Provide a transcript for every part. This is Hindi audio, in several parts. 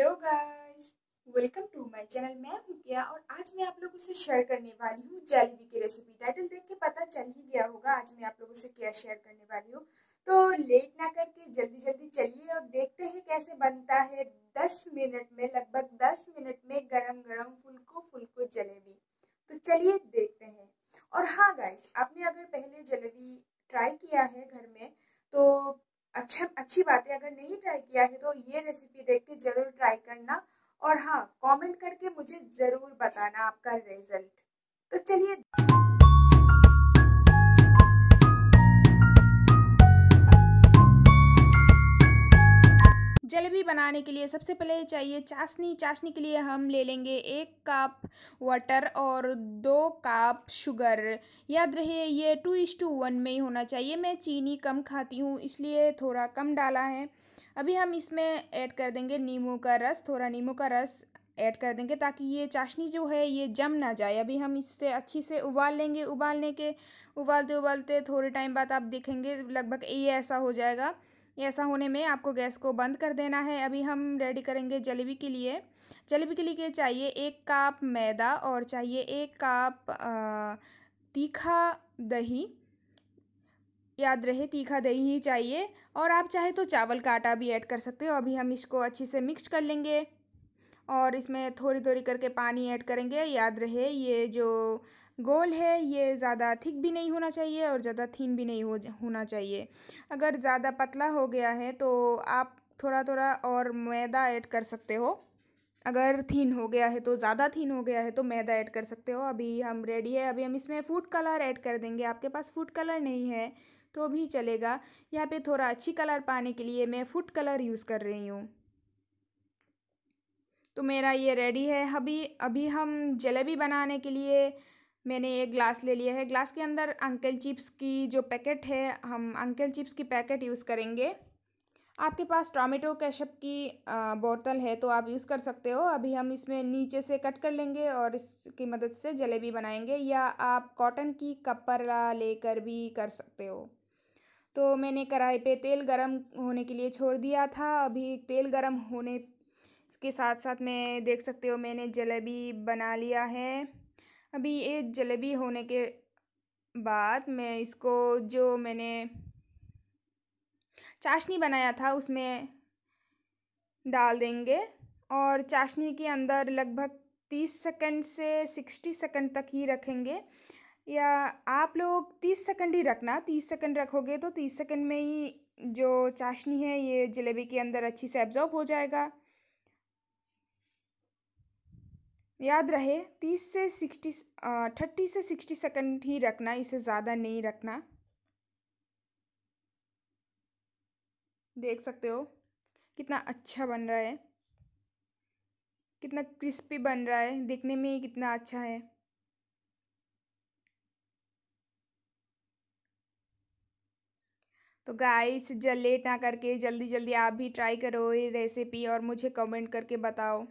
hello guys welcome to my channel मैं हूं क्या और आज मैं आप लोगों से शेयर करने वाली हूँ जलेबी की रेसिपी टाइटल देख के पता चल ही गया होगा आज मैं आप लोगों से क्या शेयर करने वाली हूँ तो लेट ना करके जल्दी जल्दी चलिए और देखते हैं कैसे बनता है दस मिनट में लगभग दस मिनट में गरम गरम फुलको फुलको जलेबी तो चलिए देखते हैं और हाँ गाइस आपने अगर पहले जलेबी ट्राई किया है घर में तो अच्छा अच्छी बात है अगर नहीं ट्राई किया है तो ये रेसिपी देख के ज़रूर ट्राई करना और हाँ कमेंट करके मुझे ज़रूर बताना आपका रिजल्ट तो चलिए जलेबी बनाने के लिए सबसे पहले चाहिए चाशनी चाशनी के लिए हम ले लेंगे एक कप वाटर और दो कप शुगर याद रहे ये टू इस टू वन में ही होना चाहिए मैं चीनी कम खाती हूँ इसलिए थोड़ा कम डाला है अभी हम इसमें ऐड कर देंगे नींबू का रस थोड़ा नींबू का रस ऐड कर देंगे ताकि ये चाशनी जो है ये जम ना जाए अभी हम इससे अच्छी से उबाल लेंगे उबालने के उबालते उबालते थोड़े टाइम बाद आप देखेंगे लगभग ये ऐसा हो जाएगा ऐसा होने में आपको गैस को बंद कर देना है अभी हम रेडी करेंगे जलेबी के लिए जलेबी के लिए चाहिए एक कप मैदा और चाहिए एक कप तीखा दही याद रहे तीखा दही ही चाहिए और आप चाहे तो चावल का आटा भी ऐड कर सकते हो अभी हम इसको अच्छे से मिक्स कर लेंगे और इसमें थोड़ी थोड़ी करके पानी ऐड करेंगे याद रहे ये जो गोल है ये ज़्यादा थिक भी नहीं होना चाहिए और ज़्यादा थीन भी नहीं हो होना चाहिए अगर ज़्यादा पतला हो गया है तो आप थोड़ा थोड़ा और मैदा ऐड कर सकते हो अगर थीन हो गया है तो ज़्यादा थीन हो गया है तो मैदा ऐड कर सकते हो अभी हम रेडी है अभी हम इसमें फूड कलर ऐड कर देंगे आपके पास फूड कलर नहीं है तो भी चलेगा यहाँ पे थोड़ा अच्छी कलर पाने के लिए मैं फूड कलर यूज़ कर रही हूँ तो मेरा ये रेडी है अभी अभी हम जलेबी बनाने के लिए मैंने एक ग्लास ले लिया है ग्लास के अंदर अंकल चिप्स की जो पैकेट है हम अंकल चिप्स की पैकेट यूज़ करेंगे आपके पास टोमेटो कैशअप की बोतल है तो आप यूज़ कर सकते हो अभी हम इसमें नीचे से कट कर लेंगे और इसकी मदद से जलेबी बनाएंगे या आप कॉटन की कपड़ा लेकर भी कर सकते हो तो मैंने कढ़ाई पे तेल गरम होने के लिए छोड़ दिया था अभी तेल गरम होने के साथ साथ मैं देख सकते हो मैंने जलेबी बना लिया है अभी ये जलेबी होने के बाद मैं इसको जो मैंने चाशनी बनाया था उसमें डाल देंगे और चाशनी के अंदर लगभग तीस सेकंड से सिक्सटी सेकंड तक ही रखेंगे या आप लोग तीस सेकंड ही रखना तीस सेकंड रखोगे तो तीस सेकंड में ही जो चाशनी है ये जलेबी के अंदर अच्छी से एब्जॉर्ब हो जाएगा याद रहे तीस से सिक्सटी थर्टी से सिक्सटी सेकंड ही रखना इसे ज़्यादा नहीं रखना देख सकते हो कितना अच्छा बन रहा है कितना क्रिस्पी बन रहा है देखने में ही कितना अच्छा है तो गाइस जल लेट ना करके जल्दी जल्दी आप भी ट्राई करो ये रेसिपी और मुझे कमेंट करके बताओ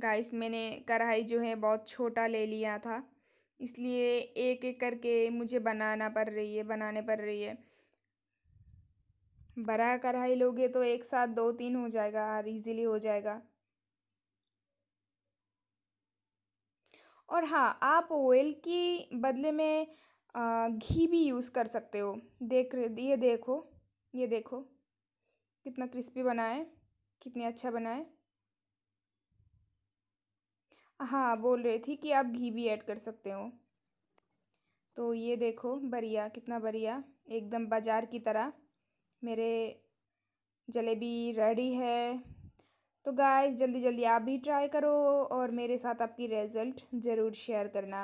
गाइस मैंने कढ़ाई जो है बहुत छोटा ले लिया था इसलिए एक एक करके मुझे बनाना पड़ रही है बनाने पड़ रही है बड़ा कढ़ाई लोगे तो एक साथ दो तीन हो जाएगा और इजीली हो जाएगा और हाँ आप ऑयल की बदले में घी भी यूज़ कर सकते हो देख ये देखो ये देखो कितना क्रिस्पी है कितने अच्छा है हाँ बोल रही थी कि आप घी भी ऐड कर सकते हो तो ये देखो बढ़िया कितना बढ़िया एकदम बाज़ार की तरह मेरे जलेबी रेडी है तो गाइस जल्दी जल्दी आप भी ट्राई करो और मेरे साथ आपकी रिज़ल्ट ज़रूर शेयर करना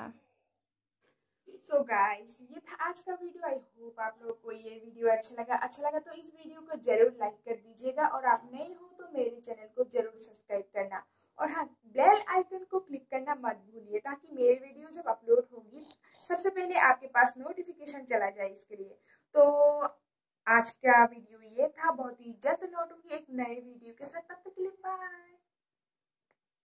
सो so गाइस ये था आज का वीडियो आई होप आप लोगों को ये वीडियो अच्छा लगा अच्छा लगा तो इस वीडियो को जरूर लाइक कर दीजिएगा और आप नए हो तो मेरे चैनल को जरूर सब्सक्राइब करना और हाँ बेल आइकन को क्लिक करना मत भूलिए ताकि मेरे वीडियो जब अपलोड होंगी सबसे पहले आपके पास नोटिफिकेशन चला जाए इसके लिए तो आज का वीडियो ये था बहुत ही जल्द लौटूंगी एक नए वीडियो के साथ तब तक के लिए बाय